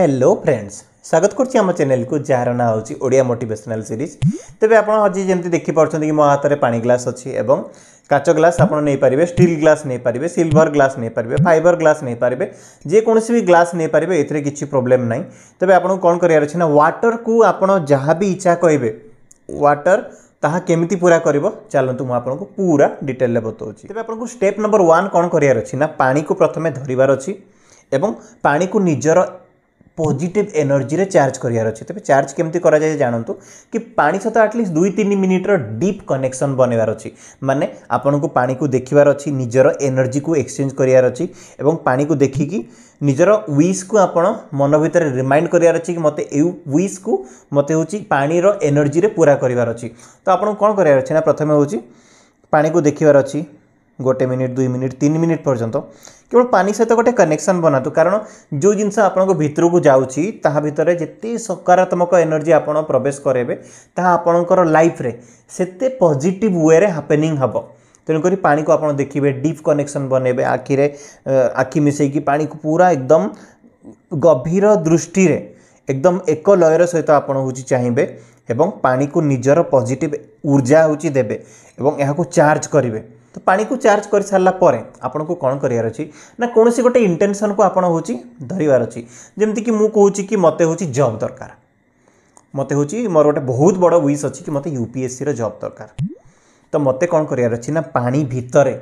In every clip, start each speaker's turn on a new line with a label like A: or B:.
A: hello friends স্বাগত করছি আমার চ্যানেলকু যার না হচ্ছে ওড়িয়া মোটিভেশনাল সিরিজ তবে আপনার আজ যেমনি দেখিপাচ্ছেন কি মো হাতের পাঁ গ্লাস অছি এবং কাচ গ্লাস আপনার নেইপারে স্টিল গ্লাস নেইপারে সিলভর গ্লাস নেইপারে ফাইবর গ্লাস নেইপারে যেকোনসি বি গ্লাস নেইপারে এতে কিছু প্রোবলেম নাই তবে আপনার কম করার অছে না ওয়াটর কু আপনার যা বি ইচ্ছা কহবে ওয়াটর ତାହା କେମିତି ପୁରା କରିବ ଚାଲନ୍ତୁ ମୁଁ ଆପଣଙ୍କୁ ପୁରା ଡିଟେଲରେ ବତାଉଛି ତେବେ ଆପଣଙ୍କୁ ଷ୍ଟେପ୍ ନମ୍ବର ୱାନ୍ କ'ଣ କରିବାର ଅଛି ନା ପାଣିକୁ ପ୍ରଥମେ ଧରିବାର ଅଛି ଏବଂ ପାଣିକୁ ନିଜର ପଜିଟିଭ୍ ଏନର୍ଜିରେ ଚାର୍ଜ କରିବାର ଅଛି ତେବେ ଚାର୍ଜ କେମିତି କରାଯାଏ ଜାଣନ୍ତୁ କି ପାଣି ସହିତ ଆଟଲିଷ୍ଟ ଦୁଇ ତିନି ମିନିଟ୍ର ଡିପ୍ କନେକ୍ସନ୍ ବନେଇବାର ଅଛି ମାନେ ଆପଣଙ୍କୁ ପାଣିକୁ ଦେଖିବାର ଅଛି ନିଜର ଏନର୍ଜିକୁ ଏକ୍ସଚେଞ୍ଜ କରିବାର ଅଛି ଏବଂ ପାଣିକୁ ଦେଖିକି ନିଜର ୱିସ୍କୁ ଆପଣ ମନ ଭିତରେ ରିମାଇଣ୍ଡ କରିବାର ଅଛି କି ମୋତେ ଏଇ ୱିସ୍କୁ ମୋତେ ହେଉଛି ପାଣିର ଏନର୍ଜିରେ ପୁରା କରିବାର ଅଛି ତ ଆପଣଙ୍କୁ କ'ଣ କରିବାର ଅଛି ନା ପ୍ରଥମେ ହେଉଛି ପାଣିକୁ ଦେଖିବାର ଅଛି গোটে মিনিট দুই মিনিট তিন মিনিট পর্যন্ত কেবল পানি সহিত গোটে কনেকশন বনাতু কারণ যে জিনিস আপনার ভিতরক যাচ্ছি তাহা ভিতরে যেতে সকারাৎমক এনর্জি আপনার প্রবেশ করাইবে তাহা আপনার লাইফরে সেতে পজিটিভ ওয়েরে হ্যাপেনিং হব তেণুকরি পাকে আপনার দেখবে ডিপ কনেকশন বনাইবে আখিরে আখি মিশাইকি পাকে পুরা একদম গভীর দৃষ্টিরে একদম এক লয়ের সহিত আপনার হচ্ছে চাইবে এবং পাকে নিজের পজিটিভ ঊর্জা হচ্ছে দেবে এবং এখন চার্জ করবে तो पा को चार्ज कर सारापर आपन को कौन कर सी गोटे इंटेनसन को आपड़ हूँ धरवार अच्छी जमीक मुझे कि मत हूँ जब दरकार मत हूँ मोर गोटे बहुत बड़ विश अच्छी कि मत यूपीएससी रब दरकार तो मत कौन कर पा भितर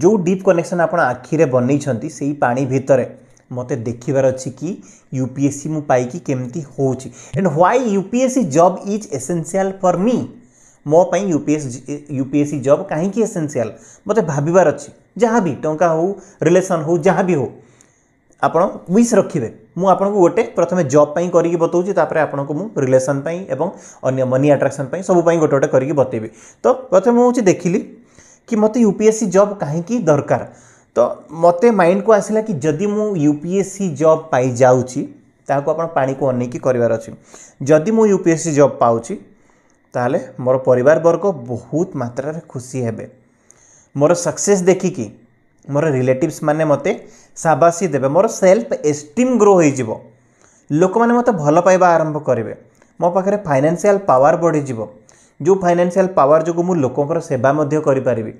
A: जो डीप कनेक्शन आप आखिरे बनई पा भितर मत देखार अच्छी कि यूपीएससी मुकमती हो व्वै यूपीएससी जब इज एसेनसीआल फर मी मोप यूपीएससी यूपीएससी जब कहीं एसेनसीआल मतलब भावार अच्छे जहाँ भी टाँह हो रिलेसन हो जहाँ भी हो आप विश रखिए मुझे गोटे प्रथम जब्पाई करी बताऊँ मुझे रिलेसन और मनी आट्राक्शन सब गोटे गोटे करी बतेवि तो प्रथम मुझे देख ली कि मत यूपीएससी जब कहीं दरकार तो मत माइंड को आसला कि जदि मु यूपीएससी जब पाई ताको आप पानी को अनेक करूपीएससी जब पाँच ताल मोर वर्ग बहुत मात्र खुशी हे मोर सक्से देखिकी मोर रिलेटिवस मैंने मत साबासी देवे मोर सेल्फ एस्टीम ग्रो हो लोक मैंने मत भल पाइबा आरंभ करेंगे मो पाखे फाइनेसीआल पावर बढ़ीज जो फाइनेसीआल पावर जो मुझे लोक सेवापरि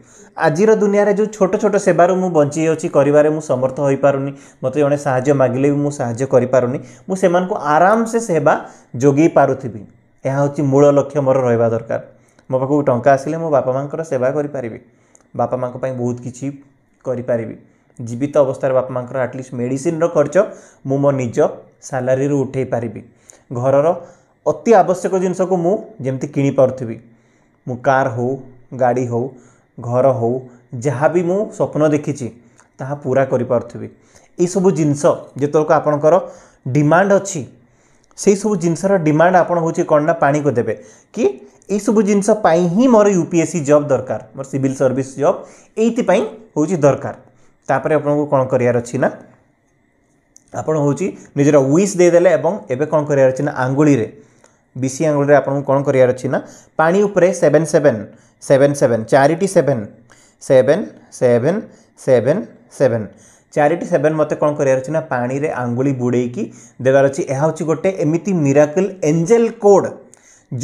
A: आज दुनिया में जो छोट छोट सेवार मुझे बंची करमर्थ हो पार नहीं मत जो सा मागिले भी मुझे साइपनी कर आराम से सेवा जोगे पार्थिवी ଏହା ହେଉଛି ମୂଳ ଲକ୍ଷ୍ୟ ମୋର ରହିବା ଦରକାର ମୋ ପାଖକୁ ଟଙ୍କା ଆସିଲେ ମୁଁ ବାପା ମାଆଙ୍କର ସେବା କରିପାରିବି ବାପା ମାଆଙ୍କ ପାଇଁ ବହୁତ କିଛି କରିପାରିବି ଜୀବିତ ଅବସ୍ଥାରେ ବାପା ମାଆଙ୍କର ଆଟଲିଷ୍ଟ ମେଡ଼ିସିନର ଖର୍ଚ୍ଚ ମୁଁ ମୋ ନିଜ ସାଲାରୀରୁ ଉଠାଇ ପାରିବି ଘରର ଅତି ଆବଶ୍ୟକ ଜିନିଷକୁ ମୁଁ ଯେମିତି କିଣିପାରୁଥିବି ମୁଁ କାର୍ ହେଉ ଗାଡ଼ି ହେଉ ଘର ହେଉ ଯାହା ବି ମୁଁ ସ୍ୱପ୍ନ ଦେଖିଛି ତାହା ପୁରା କରିପାରୁଥିବି ଏସବୁ ଜିନିଷ ଯେତେବେଳକୁ ଆପଣଙ୍କର ଡିମାଣ୍ଡ ଅଛି সেই সব জিনিসর ডিমান্ড আপনার হচ্ছে কোণ না পাণি কু দেবে কি এই সব জিনিস পাই হি মোর ইউপিএসসি জব দরকার মোর সিভিল সর্ভিস জব এইপাই হচ্ছে দরকার তাপরে আপনার কোণ করিয়ার অছি না আপনার হচ্ছে নিজের উইস দিয়েদেলে এবং এবে কোণ করিয়ার অছি না আঙ্গুড়িরে বিসি আঙ্গুড়িরে আপনার কোণ করিয়ার অছি না পাণি উপরে সেভেন সেভেন সেভেন সেভেন চারিটি seven seven seven seven seven ଚାରିଟି ସେଭେନ୍ ମୋତେ କ'ଣ କରିବାର ଅଛି ନା ପାଣିରେ ଆଙ୍ଗୁଳି ବୁଡ଼େଇକି ଦେବାର ଅଛି ଏହା ହେଉଛି ଗୋଟେ ଏମିତି ମିରାକଲ୍ ଏଞ୍ଜେଲ୍ କୋଡ଼୍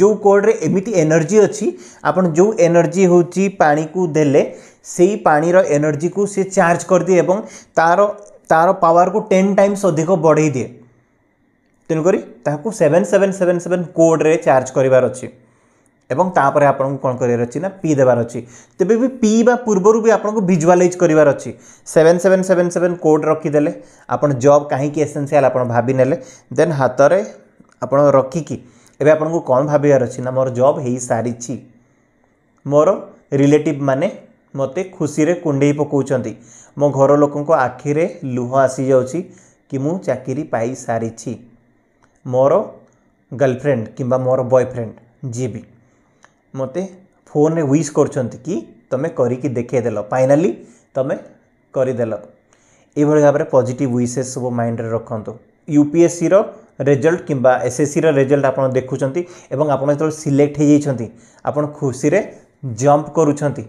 A: ଯେଉଁ କୋଡ଼ରେ ଏମିତି ଏନର୍ଜି ଅଛି ଆପଣ ଯେଉଁ ଏନର୍ଜି ହେଉଛି ପାଣିକୁ ଦେଲେ ସେଇ ପାଣିର ଏନର୍ଜିକୁ ସେ ଚାର୍ଜ କରିଦିଏ ଏବଂ ତା'ର ତା'ର ପାୱାରକୁ ଟେନ୍ ଟାଇମ୍ସ ଅଧିକ ବଢ଼େଇ ଦିଏ ତେଣୁକରି ତାହାକୁ ସେଭେନ୍ ସେଭେନ୍ ସେଭେନ୍ ସେଭେନ୍ କୋଡ଼ରେ ଚାର୍ଜ କରିବାର ଅଛି এবং তাপরে আপনার কোণ করার অছি না পি দেবার অছি তেবে বি পি বা পূর্বরু বি আপনাকে ভিজুয়ালাইজ করিবার অছি 7777 কোড সেভেন দেলে কোড রখিদেলে আপনার জব কাহিকি এসেনসিয়াল আপনার ভাবি নেলে দেন হাতরে আপনার কি এবে আপনাকে কোন ভাবিবার অছি না মোর জব হয়ে সারিছি মোর রিলেটিভ মানে মতে ମୋତେ ଖୁସିରେ କୁଣ୍ଡେଇ ପକାଉଛନ୍ତି ମୋ ଘର ଲୋକଙ୍କ ଆଖିରେ ଲୁହ ଆସିଯାଉଛି କି ମୁଁ ଚାକିରି ପାଇସାରିଛି ମୋର মোর গার্লফ্রেন্ড ମୋର মোর বয়ফ্রেন্ড জিবি ମୋତେ ଫୋନ୍ରେ ୱିଶ୍ କରୁଛନ୍ତି କି ତୁମେ କରିକି ଦେଖେଇଦେଲ ଫାଇନାଲି ତୁମେ କରିଦେଲ ଏଇଭଳି ଭାବରେ ପଜିଟିଭ୍ ୱିସେସ୍ ସବୁ ମାଇଣ୍ଡରେ ରଖନ୍ତୁ ୟୁପିଏସ୍ସିର ରେଜଲ୍ଟ କିମ୍ବା ଏସ୍ଏସ୍ସିର ରେଜଲ୍ଟ ଆପଣ ଦେଖୁଛନ୍ତି ଏବଂ ଆପଣ ଯେତେବେଳେ ସିଲେକ୍ଟ ହୋଇଯାଇଛନ୍ତି ଆପଣ ଖୁସିରେ ଜମ୍ପ କରୁଛନ୍ତି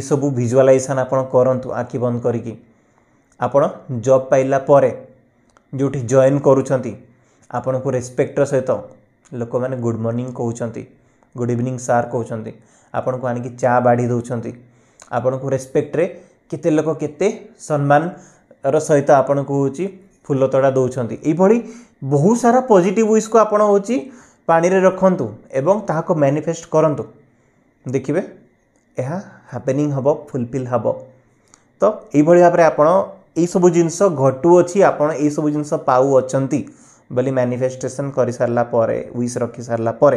A: ଏସବୁ ଭିଜୁଆଲାଇଜେସନ୍ ଆପଣ କରନ୍ତୁ ଆଖି ବନ୍ଦ କରିକି ଆପଣ ଜବ୍ ପାଇଲା ପରେ ଯେଉଁଠି ଜଏନ୍ କରୁଛନ୍ତି ଆପଣଙ୍କୁ ରେସ୍ପେକ୍ଟର ସହିତ ଲୋକମାନେ ଗୁଡ଼୍ ମର୍ଣ୍ଣିଂ କହୁଛନ୍ତି ଗୁଡ଼୍ ଇଭିନିଂ ସାର୍ କହୁଛନ୍ତି ଆପଣଙ୍କୁ ଆଣିକି ଚା ବାଢ଼ି ଦେଉଛନ୍ତି ଆପଣଙ୍କୁ ରେସ୍ପେକ୍ଟରେ କେତେ ଲୋକ କେତେ ସମ୍ମାନର ସହିତ ଆପଣଙ୍କୁ ହେଉଛି ଫୁଲତୋଡ଼ା ଦେଉଛନ୍ତି ଏଇଭଳି ବହୁତ ସାରା ପଜିଟିଭ୍ ୱିସ୍କୁ ଆପଣ ହେଉଛି ପାଣିରେ ରଖନ୍ତୁ ଏବଂ ତାହାକୁ ମ୍ୟାନିଫେଷ୍ଟ କରନ୍ତୁ ଦେଖିବେ ଏହା ହ୍ୟାପେନିଂ ହେବ ଫୁଲଫିଲ୍ ହେବ ତ ଏଇଭଳି ଭାବରେ ଆପଣ ଏଇସବୁ ଜିନିଷ ଘଟୁଅଛି ଆପଣ ଏଇସବୁ ଜିନିଷ ପାଉଅଛନ୍ତି बोली मानिफेस्टेसन कर सारापर विश रखी सारापर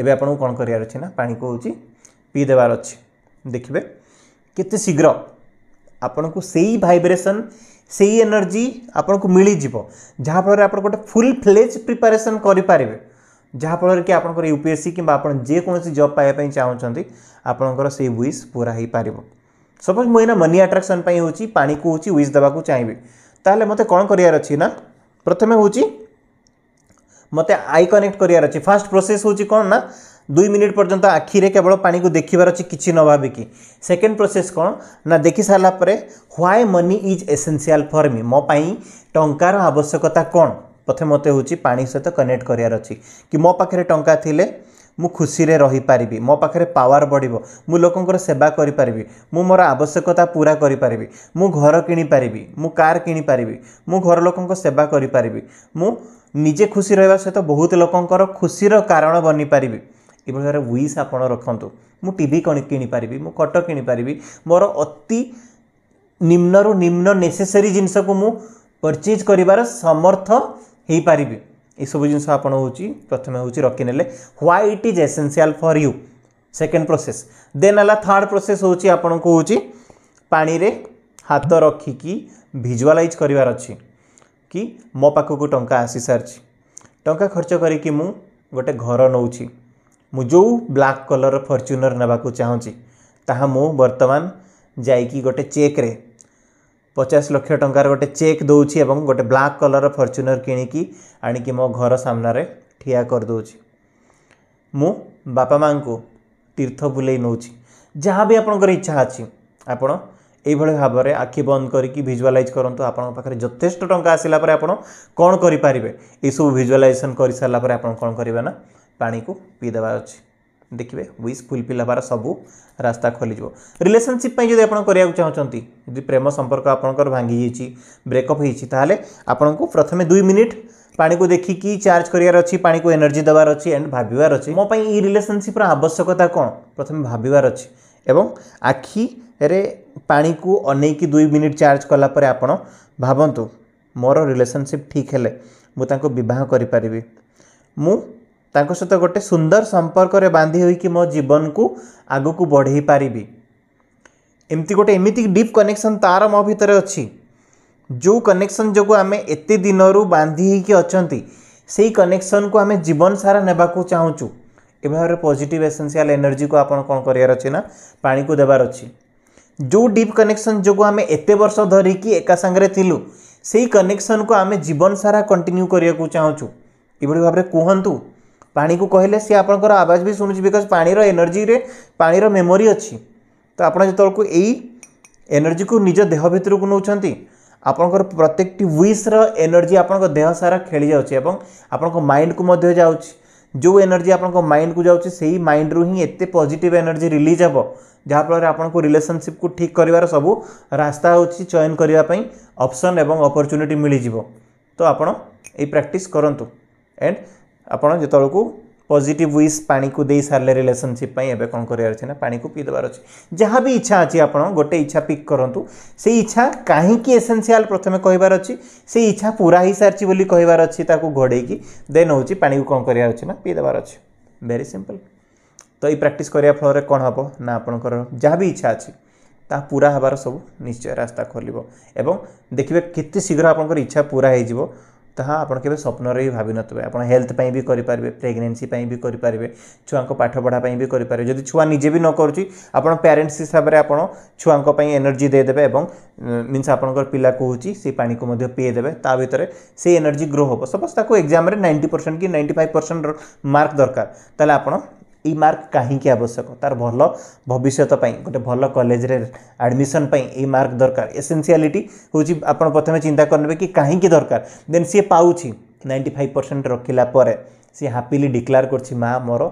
A: एवं आपको कौन करार अच्छे पा को पीदेवार अच्छे देखिए कत शीघ्र आपण को सही भाइब्रेसन से ही एनर्जी आपन को मिल जाफल आप गोटे फुल फ्लेज प्रिपेरेसन करें जहाँफल कि आप यूपीएससी कि आपसी जब पाया चाहते आपणकर पूरा हो पार सपोज मुझे मनी आट्राक्शन हो पा को हूँ विश देवा चाहिए तेल मत कौन करना प्रथम हूँ ମୋତେ ଆଇ କନେକ୍ଟ କରିବାର ଅଛି ଫାର୍ଷ୍ଟ ପ୍ରୋସେସ୍ ହେଉଛି କ'ଣ ନା ଦୁଇ ମିନିଟ୍ ପର୍ଯ୍ୟନ୍ତ ଆଖିରେ କେବଳ ପାଣିକୁ ଦେଖିବାର ଅଛି କିଛି ନ ଭାବିକି ସେକେଣ୍ଡ ପ୍ରୋସେସ୍ କ'ଣ ନା ଦେଖି ସାରିଲା ପରେ why money is essential for me ମୋ ପାଇଁ ଟଙ୍କାର ଆବଶ୍ୟକତା କ'ଣ ପ୍ରଥମେ ମୋତେ ହେଉଛି ପାଣି ସହିତ କନେକ୍ଟ କରିବାର ଅଛି କି ମୋ ପାଖରେ ଟଙ୍କା ଥିଲେ ମୁଁ ଖୁସିରେ ରହିପାରିବି ମୋ ପାଖରେ ପାୱାର ବଢ଼ିବ ମୁଁ ଲୋକଙ୍କର ସେବା କରିପାରିବି ମୁଁ ମୋର ଆବଶ୍ୟକତା ପୁରା କରିପାରିବି ମୁଁ ଘର କିଣିପାରିବି ମୁଁ କାର୍ କିଣିପାରିବି ମୁଁ ଘର ଲୋକଙ୍କ ସେବା କରିପାରିବି ମୁଁ ନିଜେ ଖୁସି ରହିବା ସହିତ ବହୁତ ଲୋକଙ୍କର ଖୁସିର କାରଣ ବନିପାରିବି ଏଭଳି ଭାବରେ ୱିସ୍ ଆପଣ ରଖନ୍ତୁ ମୁଁ ଟି ଭି କିଣିପାରିବି ମୁଁ ଖଟ କିଣିପାରିବି ମୋର ଅତି ନିମ୍ନରୁ ନିମ୍ନ ନେସେସରୀ ଜିନିଷକୁ ମୁଁ ପରଚେଜ୍ କରିବାର ସମର୍ଥ ହୋଇପାରିବି ये सब जिन आपची प्रथम हूँ रखने what is essential for you second process then है थर्ड प्रोसेस हूँ आपन को हूँ पाने हाथ रखिकी भिजुआलाइज कर कि मो पाख को टाँह आसी सारी टा खर्च करके गोटे घर नौ जो ब्लाक कलर फर्च्यूनर ने चाहिए ता मु बर्तमान जाकि गोटे चेक्रे ପଚାଶ ଲକ୍ଷ ଟଙ୍କାର ଗୋଟେ ଚେକ୍ ଦେଉଛି ଏବଂ ଗୋଟେ ବ୍ଲାକ୍ କଲର୍ର ଫର୍ଚ୍ୟୁନର୍ କିଣିକି ଆଣିକି ମୋ ଘର ସାମ୍ନାରେ ଠିଆ କରିଦେଉଛି ମୁଁ ବାପା ମାଆଙ୍କୁ ତୀର୍ଥ ବୁଲେଇ ନେଉଛି ଯାହା ବି ଆପଣଙ୍କର ଇଚ୍ଛା ଅଛି ଆପଣ ଏଇଭଳି ଭାବରେ ଆଖି ବନ୍ଦ କରିକି ଭିଜୁଆଲାଇଜ୍ କରନ୍ତୁ ଆପଣଙ୍କ ପାଖରେ ଯଥେଷ୍ଟ ଟଙ୍କା ଆସିଲା ପରେ ଆପଣ କ'ଣ କରିପାରିବେ ଏସବୁ ଭିଜୁଆଲାଇଜେସନ୍ କରିସାରିଲା ପରେ ଆପଣ କ'ଣ କରିବେ ନା ପାଣିକୁ ପିଇଦେବା ଅଛି देखिए विश फुलफिल हमारा सब रास्ता खोल रिलेसनशिप जब आप चाहती जो प्रेम संपर्क आप भांगी जाइए ब्रेकअप होपण को प्रथम दुई मिनिट पानी को देखिकी चार्ज कर एनर्जी देवार अच्छी एंड भावार अच्छी मोपाई ये रिलेसनशिप्र आवश्यकता कौन प्रथम भावार अच्छी अच्छे आखिरे पानी को अनेक दुई मिनिट चार्ज कलापर आप भावतु मोर रिलेसनशिप ठीक है मुझे बहुत करी मु ତାଙ୍କ ସହିତ ଗୋଟେ ସୁନ୍ଦର ସମ୍ପର୍କରେ ବାନ୍ଧି ହୋଇକି ମୋ ଜୀବନକୁ ଆଗକୁ ବଢ଼େଇ ପାରିବି ଏମିତି ଗୋଟେ ଏମିତି ଡିପ୍ କନେକ୍ସନ୍ ତା'ର ମୋ ଭିତରେ ଅଛି ଯେଉଁ କନେକ୍ସନ୍ ଯୋଗୁଁ ଆମେ ଏତେ ଦିନରୁ ବାନ୍ଧି ହେଇକି ଅଛନ୍ତି ସେଇ କନେକ୍ସନ୍କୁ ଆମେ ଜୀବନ ସାରା ନେବାକୁ ଚାହୁଁଛୁ ଏଭାବରେ ପଜିଟିଭ୍ ଏସେନ୍ସିଆଲ୍ ଏନର୍ଜିକୁ ଆପଣ କ'ଣ କରିବାର ଅଛି ନା ପାଣିକୁ ଦେବାର ଅଛି ଯେଉଁ ଡିପ୍ କନେକ୍ସନ୍ ଯୋଗୁଁ ଆମେ ଏତେ ବର୍ଷ ଧରିକି ଏକା ସାଙ୍ଗରେ ଥିଲୁ ସେଇ କନେକ୍ସନ୍କୁ ଆମେ ଜୀବନ ସାରା କଣ୍ଟିନ୍ୟୁ କରିବାକୁ ଚାହୁଁଛୁ ଏଭଳି ଭାବରେ କୁହନ୍ତୁ ପାଣିକୁ କହିଲେ ସିଏ ଆପଣଙ୍କର ଆବାଜ ବି ଶୁଣୁଛି ବିକଜ୍ ପାଣିର ଏନର୍ଜିରେ ପାଣିର ମେମୋରି ଅଛି ତ ଆପଣ ଯେତେବେଳକୁ ଏଇ ଏନର୍ଜିକୁ ନିଜ ଦେହ ଭିତରକୁ ନେଉଛନ୍ତି ଆପଣଙ୍କର ପ୍ରତ୍ୟେକଟି ୱିସ୍ର ଏନର୍ଜି ଆପଣଙ୍କ ଦେହ ସାରା ଖେଳିଯାଉଛି ଏବଂ ଆପଣଙ୍କ ମାଇଣ୍ଡକୁ ମଧ୍ୟ ଯାଉଛି ଯେଉଁ ଏନର୍ଜି ଆପଣଙ୍କ ମାଇଣ୍ଡକୁ ଯାଉଛି ସେଇ ମାଇଣ୍ଡରୁ ହିଁ ଏତେ ପଜିଟିଭ୍ ଏନର୍ଜି ରିଲିଜ୍ ହେବ ଯାହାଫଳରେ ଆପଣଙ୍କୁ ରିଲେସନସିପ୍କୁ ଠିକ୍ କରିବାର ସବୁ ରାସ୍ତା ହେଉଛି ଚୟନ କରିବା ପାଇଁ ଅପସନ୍ ଏବଂ ଅପରଚ୍ୟୁନିଟି ମିଳିଯିବ ତ ଆପଣ ଏଇ ପ୍ରାକ୍ଟିସ୍ କରନ୍ତୁ ଆଣ୍ଡ ଆପଣ ଯେତେବେଳକୁ ପଜିଟିଭ୍ ୱିସ୍ ପାଣିକୁ ଦେଇସାରିଲେ ରିଲେସନସିପ୍ ପାଇଁ ଏବେ କ'ଣ କରିବାର ଅଛି ନା ପାଣିକୁ ପିଇଦେବାର ଅଛି ଯାହା ବି ଇଚ୍ଛା ଅଛି ଆପଣ ଗୋଟେ ଇଚ୍ଛା ପିକ୍ କରନ୍ତୁ ସେଇ ଇଚ୍ଛା କାହିଁକି ଏସେନ୍ସିଆଲ୍ ପ୍ରଥମେ କହିବାର ଅଛି ସେଇ ଇଚ୍ଛା ପୁରା ହେଇସାରିଛି ବୋଲି କହିବାର ଅଛି ତାକୁ ଘୋଡ଼େଇକି ଦେନ୍ ହେଉଛି ପାଣିକୁ କ'ଣ କରିବାର ଅଛି ନା ପିଇଦେବାର ଅଛି ଭେରି ସିମ୍ପଲ୍ ତ ଏଇ ପ୍ରାକ୍ଟିସ୍ କରିବା ଫଳରେ କ'ଣ ହେବ ନା ଆପଣଙ୍କର ଯାହା ବି ଇଚ୍ଛା ଅଛି ତାହା ପୁରା ହେବାର ସବୁ ନିଶ୍ଚୟ ରାସ୍ତା ଖୋଲିବ ଏବଂ ଦେଖିବେ କେତେ ଶୀଘ୍ର ଆପଣଙ୍କର ଇଚ୍ଛା ପୁରା ହେଇଯିବ ତାହା ଆପଣ କେବେ ସ୍ୱପ୍ନରେ ବି ଭାବିନଥିବେ ଆପଣ ହେଲ୍ଥ ପାଇଁ ବି କରିପାରିବେ ପ୍ରେଗନେନ୍ସି ପାଇଁ ବି କରିପାରିବେ ଛୁଆଙ୍କ ପାଠପଢ଼ା ପାଇଁ ବି କରିପାରିବେ ଯଦି ଛୁଆ ନିଜେ ବି ନ କରୁଛି ଆପଣ ପ୍ୟାରେଣ୍ଟସ୍ ହିସାବରେ ଆପଣ ଛୁଆଙ୍କ ପାଇଁ ଏନର୍ଜି ଦେଇଦେବେ ଏବଂ ମିନ୍ସ ଆପଣଙ୍କର ପିଲା କହୁଛି ସେ ପାଣିକୁ ମଧ୍ୟ ପିଇଦେବେ ତା ଭିତରେ ସେ ଏନର୍ଜି ଗ୍ରୋ ହେବ ସପୋଜ୍ ତାକୁ ଏକ୍ଜାମ୍ରେ ନାଇଣ୍ଟି ପରସେଣ୍ଟ କି ନାଇଣ୍ଟି ଫାଇଭ୍ ପରସେଣ୍ଟ ମାର୍କ ଦରକାର ତାହେଲେ ଆପଣ এই ମାର୍କ କାହିଁକି ଆବଶ୍ୟକ ତା'ର ଭଲ ଭବିଷ୍ୟତ ପାଇଁ ଗୋଟେ ଭଲ କଲେଜରେ ଆଡ଼ମିସନ୍ ପାଇଁ ଏଇ ମାର୍କ ଦରକାର ଏସେନ୍ସିଆଲିଟି ହେଉଛି ଆପଣ ପ୍ରଥମେ ଚିନ୍ତା କରିନେବେ କି କାହିଁକି ଦରକାର ଦେନ୍ ସିଏ ପାଉଛି ନାଇଣ୍ଟି ଫାଇଭ୍ ପରସେଣ୍ଟ ରଖିଲା ପରେ ସିଏ ହାପିଲି ଡିକ୍ଲାର କରିଛି ମା ମୋର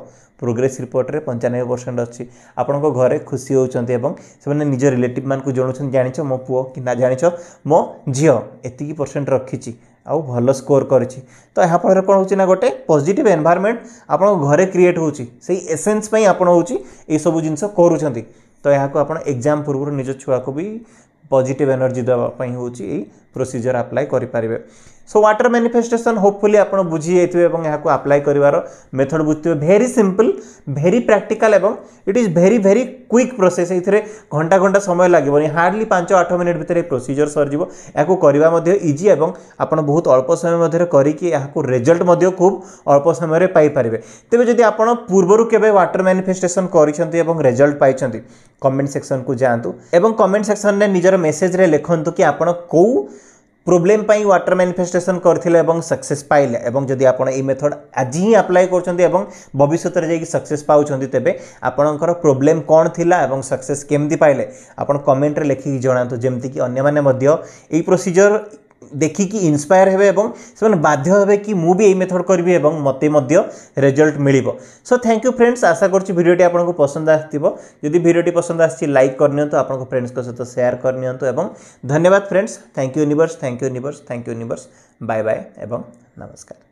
A: ପ୍ରୋଗ୍ରେସ୍ ରିପୋର୍ଟରେ ପଞ୍ଚାନବେ ପରସେଣ୍ଟ ଅଛି ଆପଣଙ୍କ ଘରେ ଖୁସି ହେଉଛନ୍ତି ଏବଂ ସେମାନେ ନିଜ ରିଲେଟିଭ୍ମାନଙ୍କୁ ଜଣାଉଛନ୍ତି ଜାଣିଛ ମୋ ପୁଅ କି ନା ଜାଣିଛ ମୋ ଝିଅ ଏତିକି ପରସେଣ୍ଟ ରଖିଛି ଆଉ ଭଲ ସ୍କୋର କରିଛି ତ ଏହା ଫଳରେ କ'ଣ ହେଉଛି ନା ଗୋଟେ ପଜିଟିଭ୍ ଏନ୍ଭାରମେଣ୍ଟ ଆପଣଙ୍କ ଘରେ କ୍ରିଏଟ୍ ହେଉଛି ସେଇ ଏସେନ୍ସ ପାଇଁ ଆପଣ ହେଉଛି ଏଇସବୁ ଜିନିଷ କରୁଛନ୍ତି ତ ଏହାକୁ ଆପଣ ଏକ୍ଜାମ୍ ପୂର୍ବରୁ ନିଜ ଛୁଆକୁ ବି ପଜିଟିଭ୍ ଏନର୍ଜି ଦେବା ପାଇଁ ହେଉଛି ଏଇ ପ୍ରୋସିଜର୍ ଆପ୍ଲାଏ କରିପାରିବେ সো ওয়াটার ম্যানিফেস্টেসন হোপফুলি আপনার বুঝি যাইবে এবং এখন আপ্লাই করবার মেথড বুঝতে ভেরি সিম্পল ভেরি প্র্যাকটিকাল এবং it is very very quick process এই ঘন্টা ঘন্টা সময় লাগবে হার্ডলি পাঁচ আঠ মিনিট ভিতরে প্রোসিজর সরিযোগ এখন করা ইজি এবং আপনার বহুত অল্প সময় মধ্যে করিকি এখন রেজল্ট খুব অল্প সময়ের পাইপারে তেমনি যদি আপনার পূর্বর কেবে ওয়াটার ম্যানিফেস্টেসন করছেন এবং রেজল্ট পাইছেন কমেন্ট সেকশন কু যাতে এবং কমেন্ট সেকশন নিজের মেসেজরে লিখতু কি আপনার কেউ ପ୍ରୋବ୍ଲେମ୍ ପାଇଁ ୱାଟର୍ ମ୍ୟାନିଫେଷ୍ଟେସନ୍ କରିଥିଲେ ଏବଂ ସକ୍ସେସ୍ ପାଇଲେ ଏବଂ ଯଦି ଆପଣ ଏହି ମେଥଡ଼ ଆଜି ହିଁ ଆପ୍ଲାଏ କରୁଛନ୍ତି ଏବଂ ଭବିଷ୍ୟତରେ ଯାଇକି ସକ୍ସେସ୍ ପାଉଛନ୍ତି ତେବେ ଆପଣଙ୍କର ପ୍ରୋବ୍ଲେମ୍ କ'ଣ ଥିଲା ଏବଂ ସକ୍ସେସ୍ କେମିତି ପାଇଲେ ଆପଣ କମେଣ୍ଟରେ ଲେଖିକି ଜଣାନ୍ତୁ ଯେମିତିକି ଅନ୍ୟମାନେ ମଧ୍ୟ ଏହି ପ୍ରୋସିଜର ଦେଖିକି ଇନ୍ସପାୟାର ହେବେ ଏବଂ ସେମାନେ ବାଧ୍ୟ ହେବେ କି ମୁଁ ବି ଏଇ ମେଥଡ଼ କରିବି ଏବଂ ମୋତେ ମଧ୍ୟ ରେଜଲ୍ଟ ମିଳିବ ସୋ ଥ୍ୟାଙ୍କ ୟୁ ଫ୍ରେଣ୍ଡସ୍ ଆଶା କରୁଛି ଭିଡ଼ିଓଟି ଆପଣଙ୍କୁ ପସନ୍ଦ ଆସିଥିବ ଯଦି ଭିଡ଼ିଓଟି ପସନ୍ଦ ଆସିଛି ଲାଇକ୍ କରିନିଅନ୍ତୁ ଆପଣଙ୍କ ଫ୍ରେଣ୍ଡସ୍ଙ୍କ ସହିତ ସେୟାର କରିନିଅନ୍ତୁ ଏବଂ ଧନ୍ୟବାଦ friends thank you universe thank you universe thank you universe bye bye ଏବଂ ନମସ୍କାର